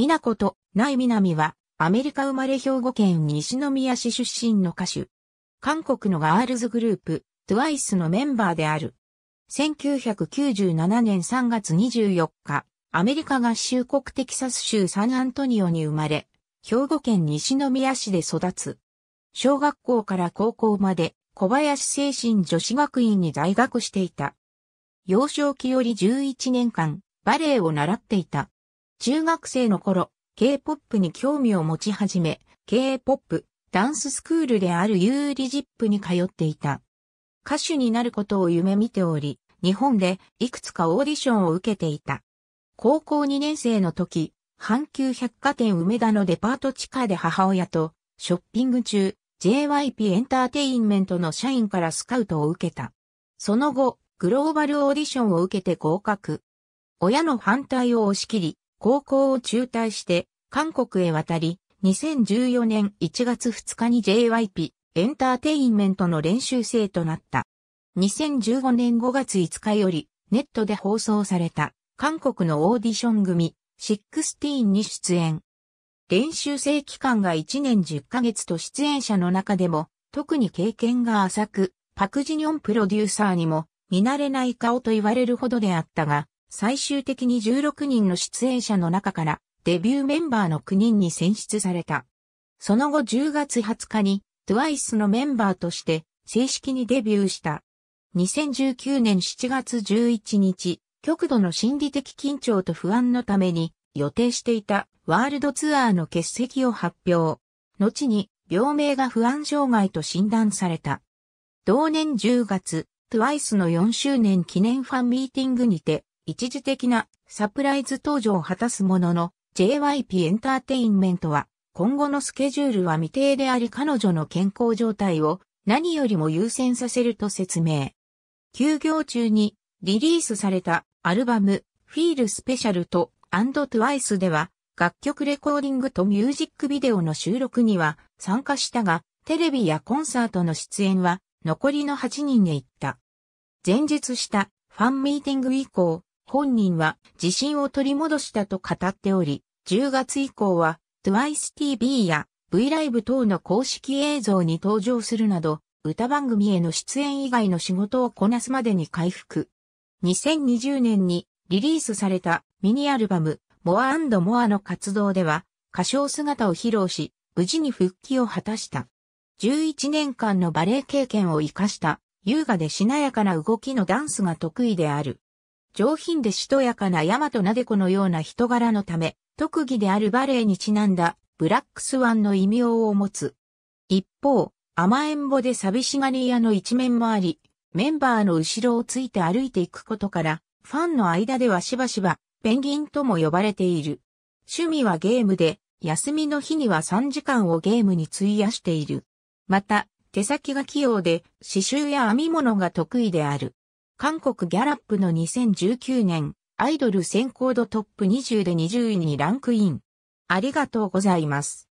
美奈子と、ないみなみは、アメリカ生まれ兵庫県西宮市出身の歌手。韓国のガールズグループ、TWICE のメンバーである。1997年3月24日、アメリカ合衆国テキサス州サンアントニオに生まれ、兵庫県西宮市で育つ。小学校から高校まで小林精神女子学院に在学していた。幼少期より11年間バレエを習っていた。中学生の頃、K-POP に興味を持ち始め、K-POP ダンススクールであるユーリジップに通っていた。歌手になることを夢見ており、日本でいくつかオーディションを受けていた。高校2年生の時、阪急百貨店梅田のデパート地下で母親とショッピング中、JYP エンターテインメントの社員からスカウトを受けた。その後、グローバルオーディションを受けて合格。親の反対を押し切り、高校を中退して韓国へ渡り、2014年1月2日に JYP エンターテインメントの練習生となった。2015年5月5日よりネットで放送された韓国のオーディション組ーンに出演。練習生期間が1年10ヶ月と出演者の中でも特に経験が浅く、パクジニョンプロデューサーにも見慣れない顔と言われるほどであったが、最終的に16人の出演者の中からデビューメンバーの9人に選出された。その後10月20日に TWICE のメンバーとして正式にデビューした。2019年7月11日、極度の心理的緊張と不安のために予定していたワールドツアーの欠席を発表。後に病名が不安障害と診断された。同年10月、TWICE の4周年記念ファンミーティングにて、一時的なサプライズ登場を果たすものの、JYP エンターテインメントは、今後のスケジュールは未定であり彼女の健康状態を何よりも優先させると説明。休業中にリリースされたアルバム、フィールスペシャルと &TWICE では、楽曲レコーディングとミュージックビデオの収録には参加したが、テレビやコンサートの出演は残りの8人で行った。前日したファンミーティング以降、本人は自信を取り戻したと語っており、10月以降は TwiceTV や V ライブ等の公式映像に登場するなど、歌番組への出演以外の仕事をこなすまでに回復。2020年にリリースされたミニアルバム More More の活動では歌唱姿を披露し、無事に復帰を果たした。11年間のバレエ経験を活かした優雅でしなやかな動きのダンスが得意である。上品でしとやかな大和なでこのような人柄のため、特技であるバレエにちなんだブラックスワンの異名を持つ。一方、甘えんぼで寂しがり屋の一面もあり、メンバーの後ろをついて歩いていくことから、ファンの間ではしばしば、ペンギンとも呼ばれている。趣味はゲームで、休みの日には3時間をゲームに費やしている。また、手先が器用で、刺繍や編み物が得意である。韓国ギャラップの2019年、アイドル選考度トップ20で20位にランクイン。ありがとうございます。